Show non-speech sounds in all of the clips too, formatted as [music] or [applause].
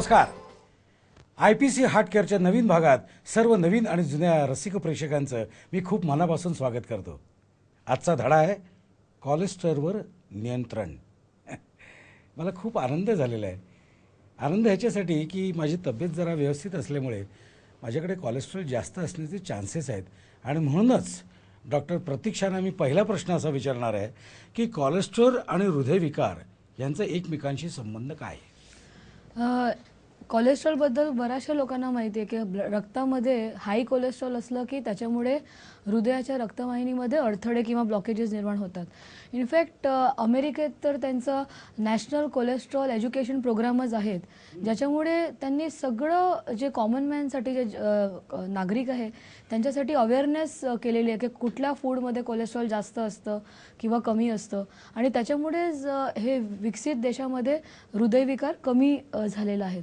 नमस्कार I P C हार्टकेअरच्या नवीन भागात सर्व नवीन आणि जुन्या रसिक प्रेक्षकांचं मी खूप मनापासून स्वागत करतो आजचा धडा आहे कॉलेस्ट्रॉलवर नियंत्रण मला खूप आनंद झालेला आहे आनंद ह्याच्यासाठी की माझी तब्येत जरा व्यवस्थित असल्यामुळे माझ्याकडे कॉलेस्ट्रॉल जास्त असण्याचे चान्सेस आहेत आणि म्हणूनच डॉक्टर प्रतीक्षाने मी पहिला प्रश्न असा विचारणार आहे की कॉलेस्ट्रॉल आणि हृदयविकार यांचा एकमेकांशी संबंध काय कोलेस्ट्रॉलबद्दल बऱ्याचशा लोकांना माहिती आहे की रक्तामध्ये हाय कोलेस्ट्रॉल असलं की त्याच्यामुळे हृदयाच्या रक्तवाहिनीमध्ये अडथळे किंवा ब्लॉकेजेस निर्माण होतात इनफॅक्ट अमेरिकेत तर त्यांचं नॅशनल कोलेस्ट्रॉल एज्युकेशन प्रोग्रामच आहेत ज्याच्यामुळे त्यांनी सगळं जे कॉमन मॅनसाठी जे नागरिक आहे त्यांच्यासाठी अवेअरनेस केलेली आहे की कुठल्या फूडमध्ये कोलेस्ट्रॉल जास्त असतं किंवा कमी असतं आणि त्याच्यामुळेच हे विकसित देशामध्ये हृदयविकार कमी झालेला आहे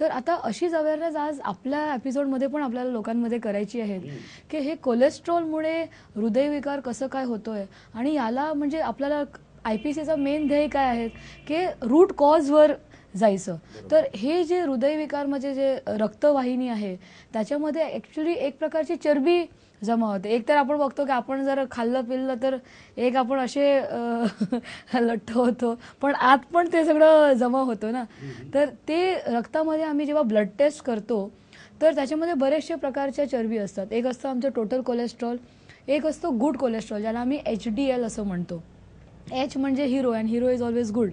तर आता अशीच अवेअरनेस आज आपल्या एपिसोडमध्ये पण आपल्याला लोकांमध्ये करायची आहे की हे कोलेस्ट्रॉलमुळे हृदयविकार कसं काय होतोय आणि याला म्हणजे आपल्याला आय पी सीचा मेन ध्येय काय आहे की रूट कॉजवर जायचं तर हे जे हृदयविकार म्हणजे जे रक्तवाहिनी आहे त्याच्यामध्ये ॲक्च्युली एक प्रकारची चरबी जमा होते एक तर आपण बघतो की आपण जर खाल्लं पिल्लं तर एक आपण असे [laughs] लठ्ठ होतो पण आत पण ते सगळं जमा होतो ना तर ते रक्तामध्ये आम्ही जेव्हा ब्लड टेस्ट करतो तर त्याच्यामध्ये बरेचशे प्रकारच्या चरबी असतात एक असतं आमचं टोटल कोलेस्ट्रॉल एक असतो गुड कोलेस्ट्रॉल ज्याला आम्ही एच डी एल असं म्हणतो एच म्हणजे hero and hero is always good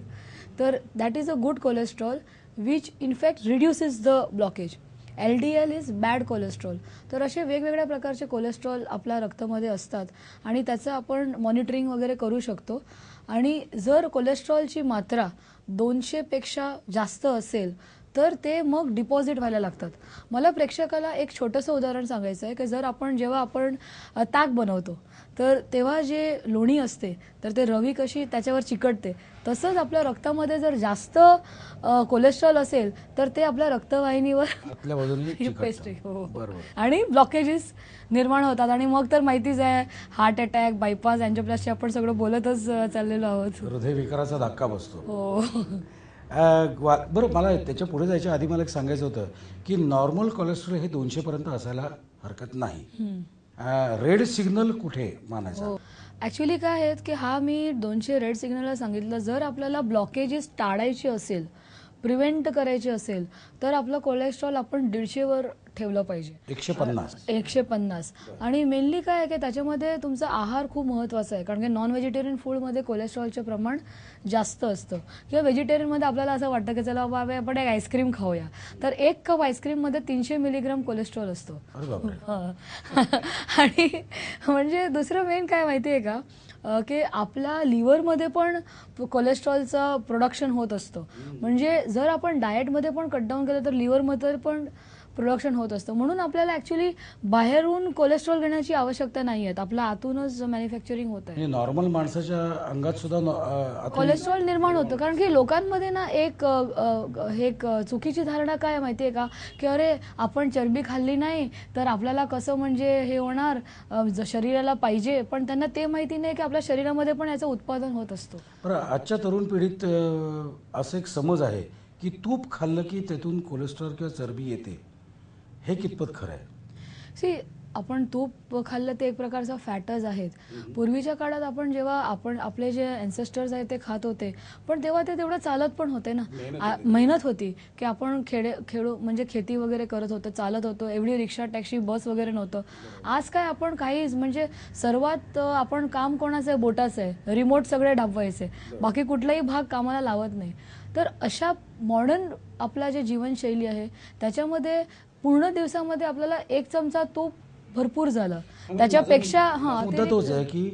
तर that is a good cholesterol which in fact reduces the blockage L D L is bad cholesterol तर असे वेगवेगळ्या प्रकारचे कोलेस्ट्रॉल आपल्या रक्तामध्ये असतात आणि त्याचं आपण मॉनिटरिंग वगैरे करू शकतो आणि जर कोलेस्ट्रॉलची मात्रा दोनशेपेक्षा जास्त असेल तर ते मग डिपॉझिट व्हायला लागतात मला प्रेक्षकाला एक छोटंसं उदाहरण सांगायचं आहे की जर आपण जेव्हा आपण ताक बनवतो तर तेव्हा जे लोणी असते तर ते रवी कशी त्याच्यावर चिकटते तसंच आपल्या रक्तामध्ये जर जास्त कोलेस्ट्रॉल असेल तर ते आपल्या रक्तवाहिनीवर हो, हो. आणि ब्लॉकेजेस निर्माण होतात आणि मग तर माहितीच आहे हार्ट अटॅक बायपास यांच्याप्लासचे आपण सगळं बोलतच चाललेलो आहोत हृदय विकाराचा धक्का बसतो हो ग्वा बरं मला त्याच्या पुढे जायच्या आधी मला एक सांगायचं होतं की नॉर्मल कोलेस्ट्रॉल हे दोनशेपर्यंत असायला हरकत नाही रेड सिग्नल कुठे मानायचा ऍक्च्युली हो. काय आहेत की हा मी दोनशे रेड सिग्नलला सांगितलं जर आपल्याला ब्लॉकेजेस टाळायची असेल प्रिव्हेंट करायची असेल तर आपलं कोलेस्ट्रॉल आपण दीडशेवर ठेवलं पाहिजे एकशे पन्नास एकशे पन्नास आणि मेनली काय आहे की त्याच्यामध्ये तुमचा आहार खूप महत्वाचा आहे कारण की नॉन व्हेजिटेरियन फूडमध्ये कोलेस्ट्रॉलचे प्रमाण जास्त असतं किंवा व्हेजिटेरियनमध्ये आपल्याला असं वाटतं की चला बाबा आपण एक आईस्क्रीम खाऊया तर एक कप आईस्क्रीममध्ये तीनशे मिलीग्राम कोलेस्ट्रॉल असतो आणि म्हणजे दुसरं मेन काय माहिती आहे का की आपल्या लिव्हरमध्ये पण कोलेस्ट्रॉलचं प्रोडक्शन होत असतं म्हणजे जर आपण डाएटमध्ये पण कट डाऊन केलं तर लिव्हरमध्ये पण प्रोडक्शन होत असतं म्हणून आपल्याला ऍक्च्युली बाहेरून कोलेस्ट्रॉल घेण्याची आवश्यकता नाही आहे आपलं आतूनच मॅन्युफॅक्चरिंग होत आहे नॉर्मल माणसाच्या अंगात सुद्धा कोलेस्ट्रॉल निर्माण होतं कारण की लोकांमध्ये ना एक एक चुकीची धारणा काय माहितीये का की अरे आपण चरबी खाल्ली नाही तर आपल्याला कसं म्हणजे हे होणार शरीराला पाहिजे पण त्यांना ते माहिती नाही की आपल्या शरीरामध्ये पण याचं उत्पादन होत असतं आजच्या तरुण पिढीत असं एक समज आहे की तूप खाल्लं की त्यातून कोलेस्ट्रॉल किंवा चरबी येते हे कितपत खरं आहे सी आपण तूप खाल्लं ते एक प्रकारचा फॅटच आहेत पूर्वीच्या काळात आपण जेव्हा आपण आपले जे एन्सेस्टर्स आहेत ते खात होते पण तेव्हा ते तेवढं चालत पण होते ना मेहनत होती की आपण खेडे खेळू म्हणजे खेती वगैरे करत होतो चालत होतो एवढी रिक्षा टॅक्सी बस वगैरे नव्हतं आज काय आपण काहीच म्हणजे सर्वात आपण काम कोणाचं आहे बोटाचं आहे रिमोट सगळे ढाबवायचे बाकी कुठलाही भाग कामाला लावत नाही तर अशा मॉडर्न आपला जे जीवनशैली आहे त्याच्यामध्ये पूर्ण दिवसामध्ये आपल्याला एक चमचा तूप भरपूर झालं म्हणजे त्याच्यापेक्षा हा मुद्दा तोच आहे की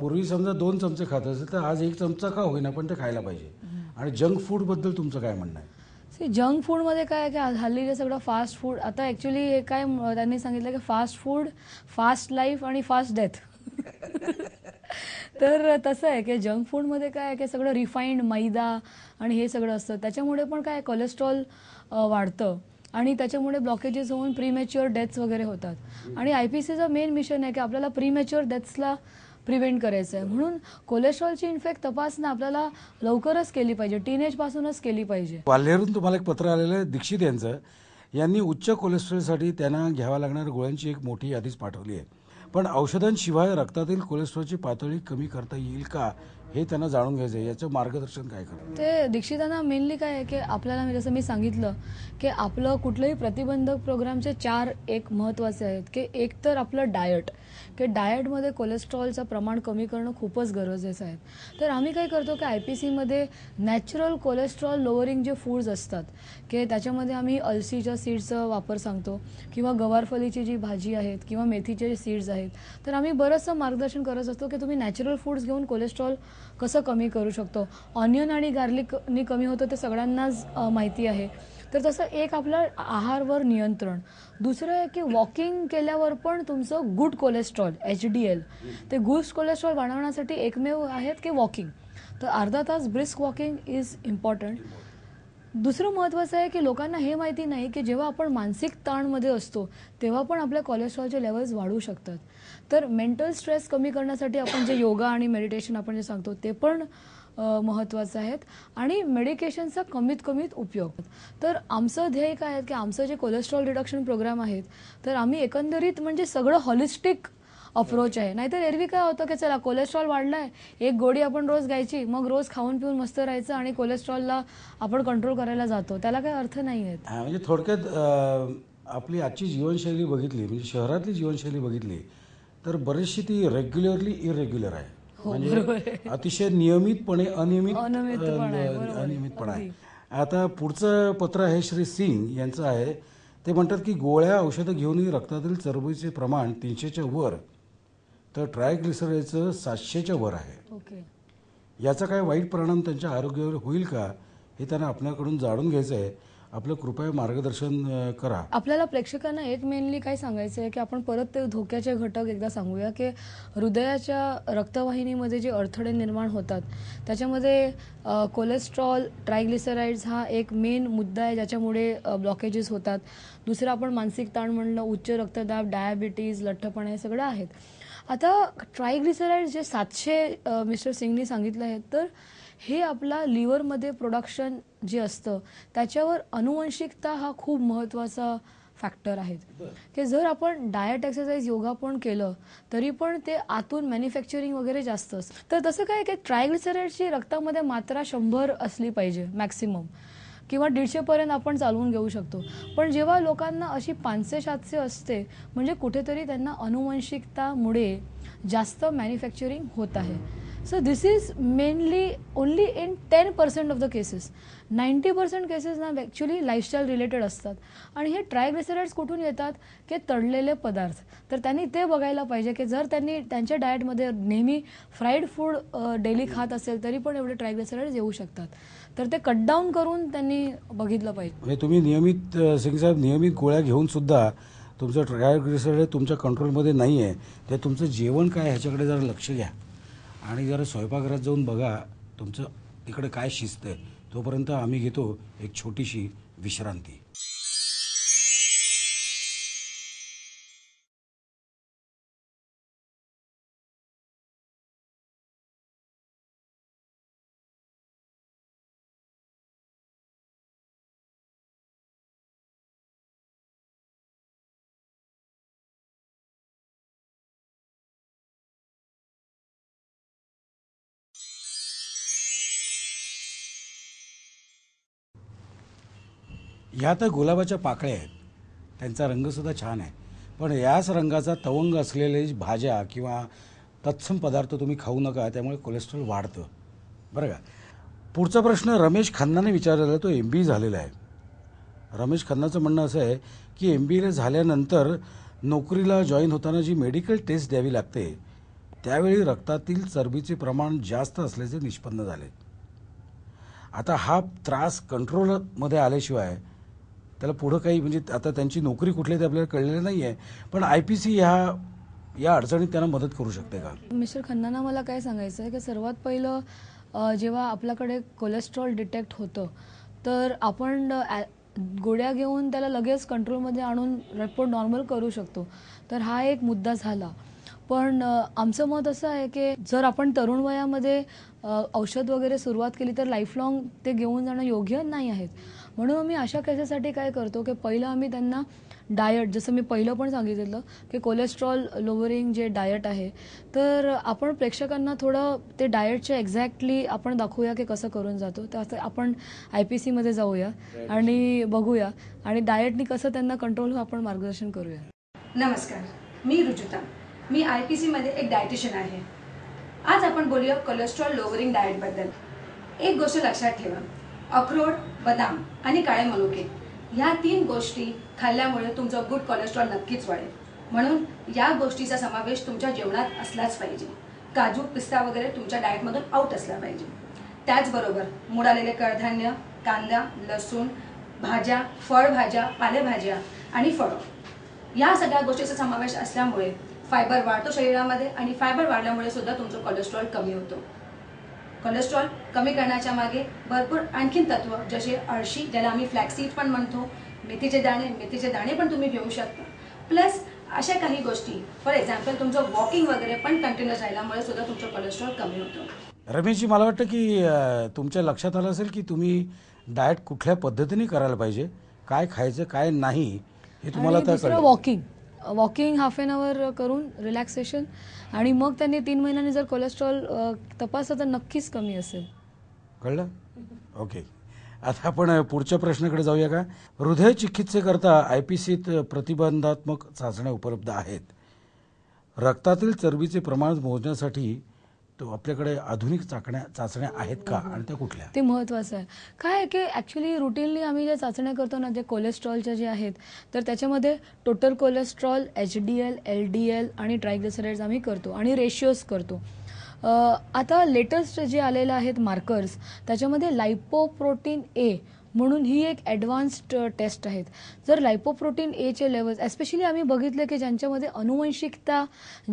पूर्वी समजा दोन चमचे खात असेल तर आज एक चमचा का होईना पण ते खायला पाहिजे आणि जंक फूड बद्दल तुमचं काय म्हणणं आहे सी जंक फूडमध्ये काय की हल्ली जे सगळं फास्ट फूड आता ॲक्च्युली हे काय त्यांनी सांगितलं की फास्ट फूड फास्ट लाईफ आणि फास्ट डेथ तर तसं आहे की जंक फूडमध्ये काय आहे की सगळं रिफाईंड मैदा आणि हे सगळं असतं त्याच्यामुळे पण काय कोलेस्ट्रॉल वाढतं आणि त्याच्यामुळे ब्लॉकेजेस होऊन प्रीमेच्युअर डेथ्स वगैरे होतात आणि आय पी सीचं मेन मिशन आहे की आपल्याला प्रीमॅच्युअर डेथ्सला प्रिव्हेंट करायचं आहे म्हणून कोलेस्ट्रॉलची इन्फेक्ट तपासणं आपल्याला लवकरच केली पाहिजे पासूनच केली पाहिजे वाल्हेरून तुम्हाला एक पत्र आलेलं आहे दीक्षित यांचं यांनी उच्च कोलेस्ट्रॉलसाठी त्यांना घ्याव्या लागणाऱ्या गोळ्यांची एक मोठी यादीच पाठवली आहे पण औषधांशिवाय रक्तातील कोलेस्ट्रॉलची पातळी कमी करता येईल का हे त्यांना जाणून घ्यायचं आहे याचं मार्गदर्शन काय करणार ते दीक्षितांना मेनली काय आहे की आपल्याला मी जसं मी सांगितलं की आपलं कुठलंही प्रतिबंधक प्रोग्रामचे चार एक महत्त्वाचे आहेत की एक तर आपलं डायट की डाएटमध्ये कोलेस्ट्रॉलचं प्रमाण कमी करणं खूपच गरजेचं आहे तर आम्ही काय करतो की आय पी सीमध्ये नॅचरल कोलेस्ट्रॉल लोअरिंग जे फूड्स असतात की त्याच्यामध्ये आम्ही अलसीच्या सीड्सचा वापर सांगतो किंवा गवारफलीची जी भाजी आहेत किंवा मेथीचे जे सीड्स आहेत तर आम्ही बरंचसं मार्गदर्शन करत असतो की तुम्ही नॅचरल फूड्स घेऊन कोलेस्ट्रॉल कसं कमी करू शकतो ऑनियन आणि गार्लिकनी कमी होतं ते सगळ्यांनाच माहिती आहे तर तसं एक आपलं आहारवर नियंत्रण दुसरं आहे की वॉकिंग केल्यावर पण तुमचं good cholesterol H D L ते गुड कोलेस्ट्रॉल वाढवण्यासाठी एकमेव आहेत की वॉकिंग तर अर्धा तास ब्रिस्क वॉकिंग इज इम्पॉर्टंट दुसरं महत्त्वाचं आहे की लोकांना हे माहिती नाही की जेव्हा आपण मानसिक ताणमध्ये असतो तेव्हा पण आपल्या कोलेस्ट्रॉलचे लेवल्स वाढू शकतात तर मेंटल स्ट्रेस कमी करण्यासाठी आपण जे योगा आणि मेडिटेशन आपण जे सांगतो ते पण महत्त्वाचं आहेत आणि मेडिकेशनचा कमीत कमीत उपयोग तर आमचं ध्येय काय आहे की आमचं जे कोलेस्ट्रॉल रिडक्शन प्रोग्राम आहेत तर आम्ही एकंदरीत म्हणजे सगळं हॉलिस्टिक अप्रोच आहे नाहीतर एरवी काय होतं की चला कोलेस्ट्रॉल वाढला आहे एक गोडी आपण रोज घ्यायची मग रोज खाऊन पिऊन मस्त राहायचं आणि कोलेस्ट्रॉलला आपण कंट्रोल करायला जातो त्याला काही अर्थ नाही आहे म्हणजे थोडक्यात आपली आजची जीवनशैली बघितली म्हणजे शहरातली जीवनशैली बघितली तर बरीचशी ती रेग्युलरली इरेग्युलर आहे हो, म्हणजे अतिशय नियमितपणे अनियमित अनियमितपणा आहे आता पुढचं पत्र आहे श्री सिंग यांचं आहे ते म्हणतात की गोळ्या औषधं घेऊनही रक्तातील चरबीचे प्रमाण तीनशेच्या वर तर ट्रायग्लिसराईडचं सातशेच्या वर आहे याचा काय वाईट परिणाम त्यांच्या आरोग्यावर होईल का हे त्यांना आपल्याकडून जाणून घ्यायचं आहे आपलं कृपया मार्गदर्शन करा आपल्याला प्रेक्षकांना एक मेनली काय सांगायचं आहे की आपण परत ते धोक्याचे घटक एकदा सांगूया की हृदयाच्या रक्तवाहिनीमध्ये जे अडथळे निर्माण होतात त्याच्यामध्ये कोलेस्ट्रॉल ट्रायग्लिसराईड्स हा एक मेन मुद्दा आहे ज्याच्यामुळे ब्लॉकेजेस होतात दुसरं आपण मानसिक ताण म्हणलं उच्च रक्तदाब डायबिटीज लठ्ठपणा हे सगळं आहेत आता ट्रायग्लिसराईड्स जे सातशे मिस्टर सिंगनी सांगितलं आहे तर हे आपला लिव्हरमध्ये प्रोडक्शन जे असतं त्याच्यावर अनुवंशिकता हा खूप महत्त्वाचा फॅक्टर आहे की जर आपण डायट एक्सरसाइज योगा पण केलं तरी पण ते आतून मॅन्युफॅक्चरिंग वगैरे जास्त असतं तर तसं काय की ट्रायग्लिसराईडची रक्तामध्ये मात्रा शंभर असली पाहिजे मॅक्सिमम किंवा दीडशेपर्यंत आपण चालवून घेऊ शकतो पण जेव्हा लोकांना अशी पाचशे सातशे असते म्हणजे कुठेतरी त्यांना अनुवंशिकतामुळे जास्त मॅन्युफॅक्चरिंग होत आहे so is mainly only in ten percent of the cases ninety percent cases ना ॲक्च्युली लाईफस्टाईल रिलेटेड असतात आणि हे ट्रायग्लिसराईड्स कुठून येतात की तळलेले पदार्थ तर त्यांनी ते बघायला पाहिजे की जर त्यांनी त्यांच्या डाएटमध्ये नेहमी फ्राईड फूड डेली खात असेल तरी पण एवढे ट्रायग्लिसराईड्स येऊ शकतात तर ते कट डाऊन करून त्यांनी बघितलं पाहिजे म्हणजे तुम्ही नियमित सिंग साहेब नियमित गोळ्या घेऊन सुद्धा तुमचं ट्रायग्लिसराईड तुमच्या कंट्रोलमध्ये नाही आहे ते तुमचं जेवण काय ह्याच्याकडे जरा लक्ष घ्या आणि जरा स्वयंपाकघरात जाऊन बघा तुमचं तिकडे काय शिस्त आहे तोपर्यंत आम्ही घेतो एक छोटीशी विश्रांती ह्या तर गुलाबाच्या पाकळ्या आहेत त्यांचा रंगसुद्धा छान आहे पण याच रंगाचा तवंग असलेले भाज्या किंवा तत्सम पदार्थ तुम्ही खाऊ नका त्यामुळे कोलेस्ट्रॉल वाढतं बरं का पुढचा प्रश्न रमेश खन्नाने विचारलेला तो एम बी झालेला आहे रमेश खन्नाचं म्हणणं असं आहे की एम बी ए झाल्यानंतर नोकरीला जॉईन होताना जी मेडिकल टेस्ट द्यावी लागते त्यावेळी रक्तातील चरबीचे प्रमाण जास्त असल्याचे निष्पन्न झाले आता हा त्रास कंट्रोलमध्ये आल्याशिवाय त्याला पुढं काही म्हणजे आता त्यांची नोकरी कुठली ते आपल्याला कळलेलं नाही आहे पण आय पी सी ह्या या अडचणीत त्यांना मदत करू शकते का मिस्टर खन्नाना मला काय सांगायचं आहे की सर्वात पहिलं जेव्हा आपल्याकडे कोलेस्ट्रॉल डिटेक्ट होतं तर आपण गोळ्या घेऊन त्याला लगेच कंट्रोलमध्ये आणून रेपोर्ट नॉर्मल करू शकतो तर हा एक मुद्दा झाला पण आमचं मत असं आहे की जर आपण तरुण वयामध्ये औषध वगैरे सुरुवात केली तर लाईफ लाँग ते घेऊन जाणं योग्य नाही आहेत म्हणून आम्ही अशा केसेससाठी काय करतो की पहिलं आम्ही त्यांना डायट जसं मी पहिलं पण सांगितलं की कोलेस्ट्रॉल लोवरिंग जे डायट आहे तर आपण प्रेक्षकांना थोडं ते डायटचे एक्झॅक्टली आपण दाखवूया की कसं करून जातो तर आपण आय पी सीमध्ये जाऊया आणि बघूया आणि डायटनी कसं त्यांना कंट्रोल आपण मार्गदर्शन करूया नमस्कार मी रुजुता मी आय पी सीमध्ये एक डायटिशियन आहे आज आपण बोलूया कोलेस्ट्रॉल लोवरिंग बद्दल एक गोष्ट लक्षात ठेवा अक्रोड बदाम आणि काळे मनुके या तीन गोष्टी खाल्ल्यामुळे तुमचं गुड कोलेस्ट्रॉल नक्कीच वाढेल म्हणून या गोष्टीचा समावेश तुमच्या जेवणात असलाच पाहिजे काजू पिस्ता वगैरे तुमच्या डाएटमधून आउट असला पाहिजे त्याचबरोबर मुडालेले कडधान्य कांदा लसूण भाज्या फळभाज्या पालेभाज्या आणि फळं या सगळ्या गोष्टीचा समावेश असल्यामुळे फायबर वाढतो शरीरामध्ये आणि फायबर वाढल्यामुळे सुद्धा तुमचं कोलेस्ट्रॉल कमी होतो कोलेस्ट्रॉल कमी करण्याच्या मागे भरपूर आणखीन तत्व जसे अळशी ज्याला आम्ही फ्लॅक्सीड पण म्हणतो मेथीचे दाणे मेथीचे दाणे पण तुम्ही घेऊ शकता प्लस अशा काही गोष्टी फॉर एक्झाम्पल तुमचं वॉकिंग वगैरे पण कंटिन्युअस राहिल्यामुळे सुद्धा तुमचं कोलेस्ट्रॉल कमी होतो रमेशजी मला वाटतं की तुमच्या लक्षात आलं असेल की तुम्ही डाएट कुठल्या पद्धतीने करायला पाहिजे काय खायचं काय नाही हे तुम्हाला walking walking half an hour करून रिलॅक्सेशन आणि मग त्यांनी तीन महिन्यांनी जर कोलेस्ट्रॉल तपासलं तर नक्कीच कमी असेल कळलं ओके आता आपण पुढच्या प्रश्नाकडे जाऊया का हृदय चिकित्सेकरता आय पी सीत प्रतिबंधात्मक चाचण्या उपलब्ध आहेत रक्तातील चरबीचे प्रमाण मोजण्यासाठी आपल्याकडे आधुनिक चाकण्या चाचण्या आहेत का हो, हो. आणि त्या कुठल्या ते महत्त्वाचं आहे काय की ॲक्च्युली रुटीनली आम्ही ज्या चाचण्या करतो ना जे कोलेस्ट्रॉलच्या जे आहेत तर त्याच्यामध्ये total cholesterol H D L L D L आणि ट्रायग्लिसराईड्स आम्ही करतो आणि रेशिओस करतो आता लेटेस्ट जे आलेले आहेत मार्कर्स त्याच्यामध्ये लायपोप्रोटीन ए म्हणून ही एक ॲडव्हान्स्ड टेस्ट आहेत जर लायपोप्रोटीन एचे लेवल्स एस्पेशली आम्ही बघितलं की ज्यांच्यामध्ये अनुवंशिकता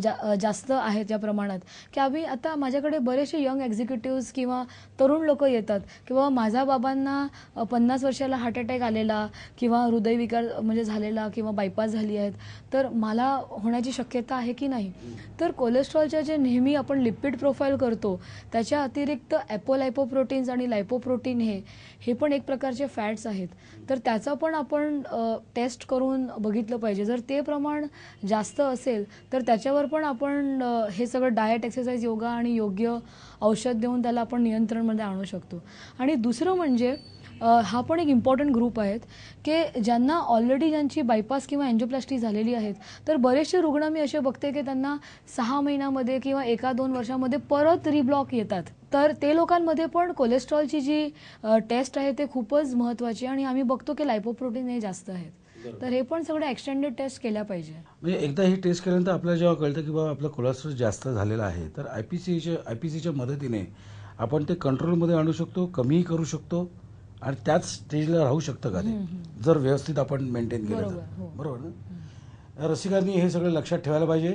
जा जास्त आहे त्या प्रमाणात की आम्ही आता माझ्याकडे बरेचसे यंग एक्झिक्युटिव्स किंवा तरुण लोक येतात किंवा माझ्या बाबांना पन्नास वर्षाला हार्ट अटॅक आलेला किंवा हृदयविकार म्हणजे झालेला किंवा बायपास झाली आहेत तर मला होण्याची शक्यता आहे की नाही तर कोलेस्ट्रॉलच्या जे नेहमी आपण लिपिड प्रोफाईल करतो त्याच्या अतिरिक्त ॲपोलायपोप्रोटीन्स आणि लायपोप्रोटीन हे हे पण एक प्रकार प्रकारचे फॅट्स आहेत तर त्याचं पण आपण टेस्ट करून बघितलं पाहिजे जर ते प्रमाण जास्त असेल तर त्याच्यावर पण आपण हे सगळं डाएट एक्सरसाइज योगा आणि योग्य औषध देऊन त्याला आपण नियंत्रणमध्ये आणू शकतो आणि दुसरं म्हणजे हा पण एक इम्पॉर्टंट ग्रुप आहेत की ज्यांना ऑलरेडी ज्यांची बायपास किंवा एन्जोप्लास्टी झालेली आहेत तर बरेचसे रुग्ण मी असे बघते की त्यांना सहा महिन्यामध्ये किंवा एका दोन वर्षामध्ये परत रिब्लॉक येतात तर ते लोकांमध्ये पण कोलेस्ट्रॉलची जी टेस्ट आहे ते खूपच महत्त्वाची आणि आम्ही बघतो की लायपोप्रोटीन हे जास्त आहेत तर हे पण सगळं एक्सटेंडेड टेस्ट केल्या पाहिजे म्हणजे एकदा ही टेस्ट केल्यानंतर आपल्याला जेव्हा कळतं की बाबा आपलं कोलेस्ट्रॉल जास्त झालेला आहे तर आय पी सीच्या आय पी सीच्या मदतीने आपण ते कंट्रोलमध्ये आणू शकतो कमीही करू शकतो आणि त्याच स्टेजला राहू शकतं का ते जर व्यवस्थित आपण मेंटेन केलं तर बरोबर हो. ना रसिकांनी हे सगळं लक्षात ठेवायला पाहिजे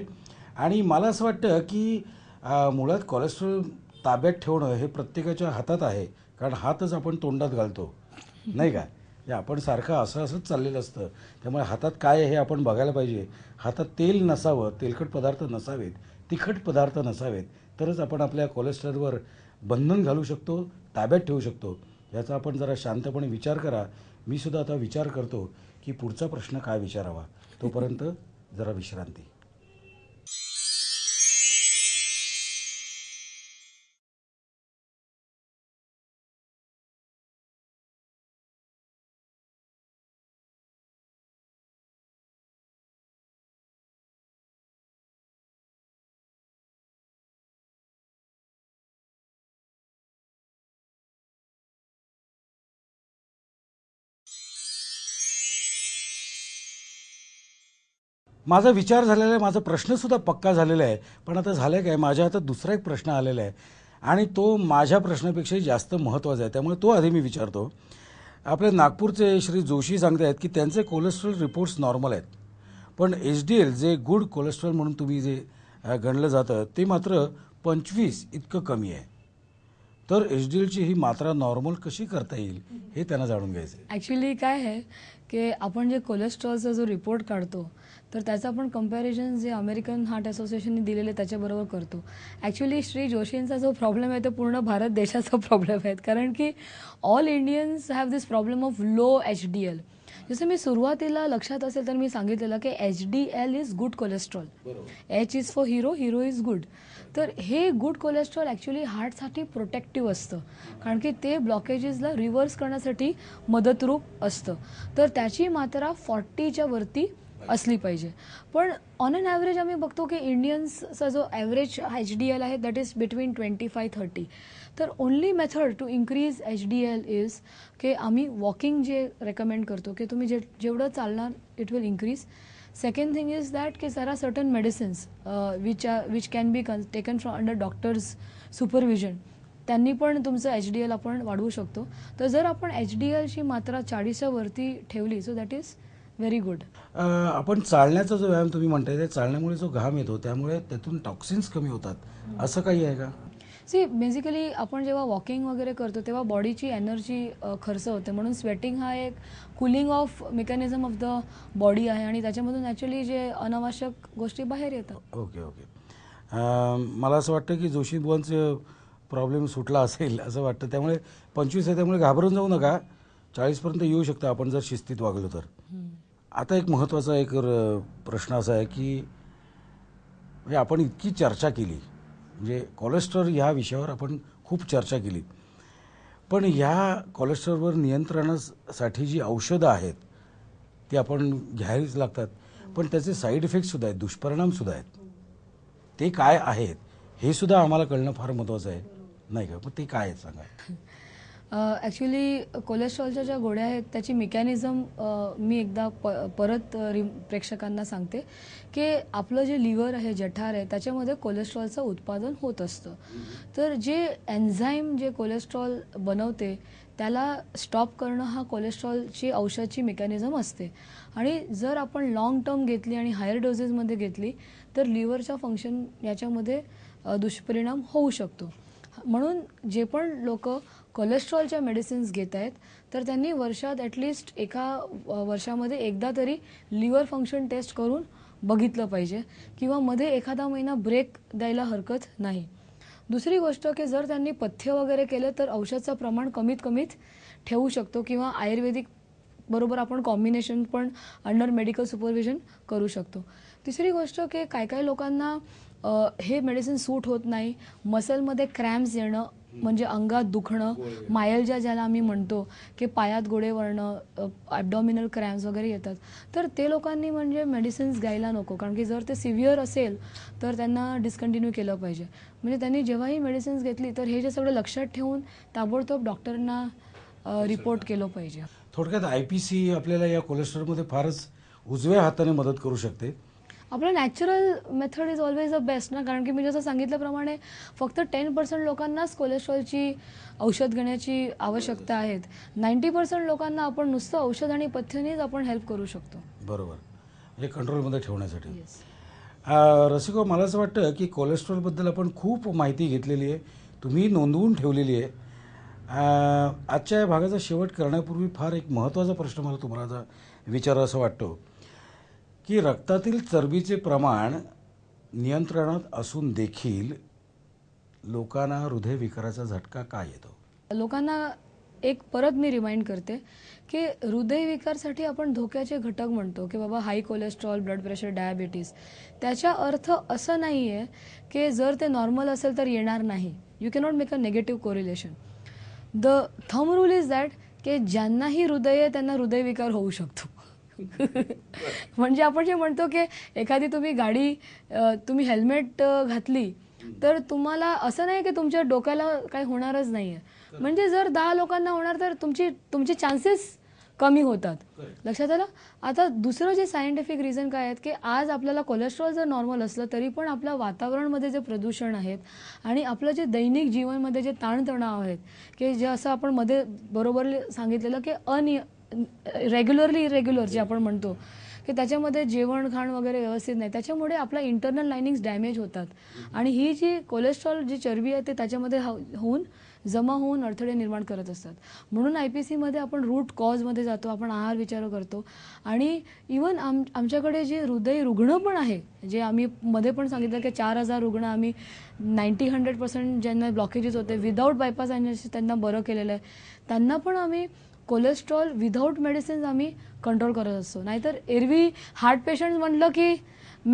आणि मला असं वाटतं की मुळात कोलेस्ट्रॉल ताब्यात ठेवणं हे प्रत्येकाच्या हातात आहे कारण हातच आपण तोंडात घालतो नाही का आपण सारखं असं असंच चाललेलं असतं त्यामुळे हातात काय आहे हे आपण बघायला पाहिजे हातात तेल नसावं तेलकट पदार्थ नसावेत तिखट पदार्थ नसावेत तरच आपण आपल्या कोलेस्ट्रॉलवर बंधन घालू शकतो ताब्यात ठेवू शकतो याचा आपण जरा शांतपणे विचार करा मी सुद्धा आता विचार करतो की पुढचा प्रश्न काय विचारावा तोपर्यंत जरा विश्रांती माझा विचार झालेला आहे माझा प्रश्नसुद्धा पक्का झालेला आहे पण आता झालं काय माझ्या आता दुसरा एक प्रश्न आलेला आहे आणि तो माझ्या प्रश्नापेक्षा जास्त महत्त्वाचा आहे त्यामुळे तो आधी मी विचारतो आपले नागपूरचे श्री जोशी सांगत आहेत की त्यांचे कोलेस्ट्रॉल रिपोर्ट्स नॉर्मल आहेत पण एच डी एल जे गुड कोलेस्ट्रॉल म्हणून तुम्ही जे गणलं जातं ते मात्र पंचवीस इतकं कमी आहे तर एच डी एलची ही मात्रा नॉर्मल कशी करता येईल हे त्यांना जाणून घ्यायचं ॲक्च्युली काय आहे की आपण जे कोलेस्ट्रॉलचा जो रिपोर्ट काढतो तर त्याचं आपण कम्पॅरिझन जे अमेरिकन हार्ट असोसिएशनने दिलेलं आहे त्याच्याबरोबर करतो ॲक्च्युली श्री जोशींचा जो प्रॉब्लेम आहे तो पूर्ण भारत देशाचा प्रॉब्लेम आहे कारण की all Indians have this problem of low H D L जसं मी सुरुवातीला लक्षात असेल तर मी सांगितलेलं की H D L is good cholesterol H is for hero hero is good तर हे गुड कोलेस्ट्रॉल ॲक्च्युली हार्टसाठी प्रोटेक्टिव्ह असतं कारण की ते ब्लॉकेजेसला रिव्हर्स करण्यासाठी मदतरूप असतं तर त्याची मात्रा फॉर्टीच्या वरती असली पाहिजे पण ऑन अन ॲव्हरेज आम्ही बघतो की इंडियन्सचा जो ॲव्हरेज एच डी एल आहे that is between twenty five thirty तर only method to increase H D L is की आम्ही वॉकिंग जे रेकमेंड करतो की तुम्ही जे जेवढं चालणार it will increase second thing is that की sir are certain medicines which are which can be can taken from under doctors supervision त्यांनी पण तुमचं एच डी एल आपण वाढवू शकतो तर जर आपण एच डी एलची मात्रा चाळीसच्या वरती ठेवली so that is very good आपण चालण्याचा जो व्यायाम तुम्ही म्हणताय ते चालण्यामुळे जो घाम येतो त्यामुळे त्यातून टॉक्सिन्स कमी होतात असं काही आहे का सी बेसिकली आपण जेव्हा वॉकिंग वगैरे करतो तेव्हा बॉडीची एनर्जी खर्च होते म्हणून स्वेटिंग हा एक cooling of mechanism of the body आहे आणि त्याच्यामधून ॲक्च्युली जे अनावश्यक गोष्टी बाहेर येतात ओके ओके मला असं वाटतं की जोशी बुवांचं प्रॉब्लेम सुटला असेल असं वाटतं त्यामुळे पंचवीस आहे त्यामुळे घाबरून जाऊ नका चाळीसपर्यंत येऊ शकता आपण जर शिस्तीत वागलो तर आता एक महत्त्वाचा एक प्रश्न असा आहे की म्हणजे आपण इतकी चर्चा केली म्हणजे कोलेस्ट्रॉल ह्या विषयावर आपण खूप चर्चा केली पण ह्या कोलेस्ट्रॉलवर नियंत्रणासाठी जी औषधं आहेत ती आपण घ्यावीच लागतात पण त्याचे साईड इफेक्टसुद्धा आहेत दुष्परिणामसुद्धा आहेत ते काय आहेत हे सुद्धा आम्हाला कळणं फार महत्त्वाचं आहे नाही का मग ते काय आहे सांगा [laughs] ॲक्च्युली कोलेस्ट्रॉलच्या ज्या गोळ्या आहेत त्याची मेकॅनिझम मी एकदा प परत रिम प्रेक्षकांना सांगते की आपलं जे लिव्हर आहे जठार आहे त्याच्यामध्ये कोलेस्ट्रॉलचं उत्पादन होत असतं तर जे एन्झाईम जे कोलेस्ट्रॉल बनवते त्याला स्टॉप करणं हा कोलेस्ट्रॉलची औषधाची मेकॅनिझम असते आणि जर आपण लाँग टर्म घेतली आणि हायर डोजेसमध्ये घेतली तर लिव्हरच्या फंक्शन याच्यामध्ये दुष्परिणाम होऊ शकतो म्हणून जे पण लोक कोलेस्ट्रॉलच्या मेडिसिन्स घेत आहेत तर त्यांनी वर्षात ॲटलिस्ट एका वर्षामध्ये एकदा तरी लिव्हर फंक्शन टेस्ट करून बघितलं पाहिजे किंवा मध्ये एखादा महिना ब्रेक द्यायला हरकत नाही दुसरी गोष्ट की जर त्यांनी पथ्य वगैरे केलं तर औषधाचं प्रमाण कमीत कमीत ठेवू शकतो किंवा आयुर्वेदिक बरोबर आपण कॉम्बिनेशन पण अंडर मेडिकल सुपरविजन करू शकतो तिसरी गोष्ट की काय काय लोकांना हे मेडिसिन सूट होत नाही मसलमध्ये क्रॅम्प्स येणं म्हणजे अंगात दुखणं ज्या ज्याला आम्ही म्हणतो की पायात गोडे वळणं ॲबडॉमिनल क्रॅम्स वगैरे येतात तर ते लोकांनी म्हणजे मेडिसिन्स घ्यायला नको कारण की जर ते सिव्हिअर असेल तर त्यांना डिस्कंटिन्यू केलं पाहिजे म्हणजे त्यांनी जेव्हाही मेडिसिन्स घेतली तर हे जे सगळं लक्षात ठेवून ताबडतोब डॉक्टरांना रिपोर्ट केलं पाहिजे थोडक्यात आय पी सी आपल्याला या कोलेस्ट्रॉलमध्ये फारच उजव्या हाताने मदत करू शकते आपलं natural method is always the best ना कारण की मी जसं सांगितल्याप्रमाणे फक्त टेन पर्सेंट लोकांनाच कोलेस्ट्रॉलची औषध घेण्याची आवश्यकता आहे नाईंटी पर्सेंट लोकांना आपण नुसतं औषध आणि पथ्यनेच आपण हेल्प करू शकतो बरोबर म्हणजे कंट्रोलमध्ये ठेवण्यासाठी रसिको मला असं वाटतं की कोलेस्ट्रॉलबद्दल आपण खूप माहिती घेतलेली आहे तुम्ही नोंदवून ठेवलेली आहे आजच्या या भागाचा शेवट करण्यापूर्वी फार एक महत्त्वाचा प्रश्न मला तुम्हाला विचार असं वाटतो की रक्तातील चरबीचे प्रमाण नियंत्रणात असून देखील लोकांना हृदयविकाराचा झटका का येतो लोकांना एक परत मी रिमाइंड करते की हृदयविकारसाठी आपण धोक्याचे घटक म्हणतो की बाबा high cholesterol blood pressure diabetes त्याचा अर्थ असं नाही आहे की जर ते नॉर्मल असेल तर येणार नाही you cannot make a negative correlation the thumb rule is that की ज्यांनाही हृदय आहे त्यांना हृदयविकार होऊ शकतो [laughs] म्हणजे आपण जे म्हणतो की एखादी तुम्ही गाडी तुम्ही हेल्मेट घातली तर तुम्हाला असं नाही की तुमच्या डोक्याला काही होणारच नाहीये म्हणजे जर दहा लोकांना होणार तर तुमची तुमचे चान्सेस कमी होतात लक्षात आलं आता दुसरं जे सायंटिफिक रिझन काय आहेत की आज आपल्याला कोलेस्ट्रॉल जर नॉर्मल असलं तरी पण आपल्या वातावरणमध्ये जे प्रदूषण आहेत आणि आपलं जे दैनिक जीवनमध्ये जे ताणतणाव आहेत की जे असं आपण मध्ये बरोबर सांगितलेलं की अनिय रेग्युलरली इरेग्युलर जे आपण म्हणतो की त्याच्यामध्ये जेवण खाण वगैरे व्यवस्थित नाही त्याच्यामुळे आपला इंटरनल लायनिंग्स डॅमेज होतात mm-hmm. आणि ही जी कोलेस्ट्रॉल जी चरबी आहे ते त्याच्यामध्ये होऊन जमा होऊन अडथळे निर्माण करत असतात म्हणून आय पी सीमध्ये आपण रूट कॉजमध्ये जातो आपण आहार विचार करतो आणि इवन आम आमच्याकडे जे हृदय रुग्ण पण आहे जे आम्ही मध्ये पण सांगितलं की चार हजार रुग्ण आम्ही नाईंटी हंड्रेड पर्सेंट ज्यांना ब्लॉकेजेस होते विदाऊट बायपास त्यांना बरं केलेलं आहे त्यांना पण आम्ही कोलेस्ट्रॉल विदाऊट मेडिसिन्स आम्ही कंट्रोल करत असतो नाहीतर एरवी हार्ट पेशंट म्हटलं की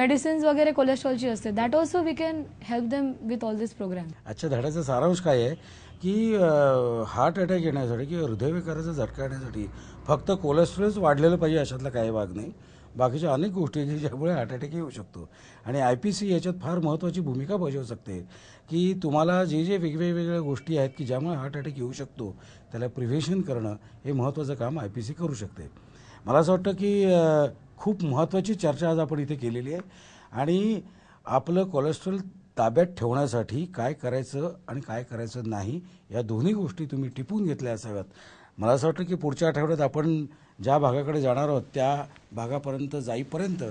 मेडिसिन्स वगैरे कोलेस्ट्रॉलची असते that also we can help them with all this programme अच्छा धड्याचा सारांश काय आहे की हार्ट अटॅक येण्यासाठी किंवा हृदयविकाराचा झटका येण्यासाठी फक्त कोलेस्ट्रॉलच वाढलेलं पाहिजे अशातला काही भाग नाही बाकीच्या अनेक गोष्टी आहेत ज्यामुळे हार्ट अटॅक येऊ शकतो आणि आय पी सी याच्यात फार महत्त्वाची भूमिका बजावू शकते की तुम्हाला जे जे वेगवेगळ्या गोष्टी आहेत की ज्यामुळे हार्ट अटॅक येऊ शकतो त्याला प्रिव्हेशन करणं हे महत्त्वाचं काम आय पी सी करू शकते मला असं वाटतं की खूप महत्त्वाची चर्चा आज आपण इथे केलेली आहे आणि आपलं कोलेस्ट्रॉल ताब्यात ठेवण्यासाठी काय करायचं आणि काय करायचं नाही या दोन्ही गोष्टी तुम्ही टिपून घेतल्या असाव्यात मला असं वाटतं की पुढच्या आठवड्यात आपण ज्या भागाकडे जाणार आहोत त्या भागापर्यंत जाईपर्यंत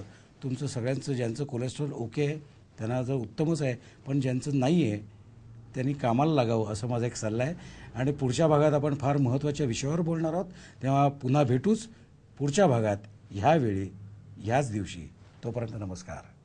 तुमचं सगळ्यांचं ज्यांचं कोलेस्ट्रॉल ओके आहे त्यांना जर उत्तमच आहे पण ज्यांचं नाही आहे त्यांनी कामाला लागावं असं माझा एक सल्ला आहे आणि पुढच्या भागात आपण फार महत्त्वाच्या विषयावर बोलणार आहोत तेव्हा पुन्हा भेटूच पुढच्या भागात ह्यावेळी ह्याच दिवशी तोपर्यंत नमस्कार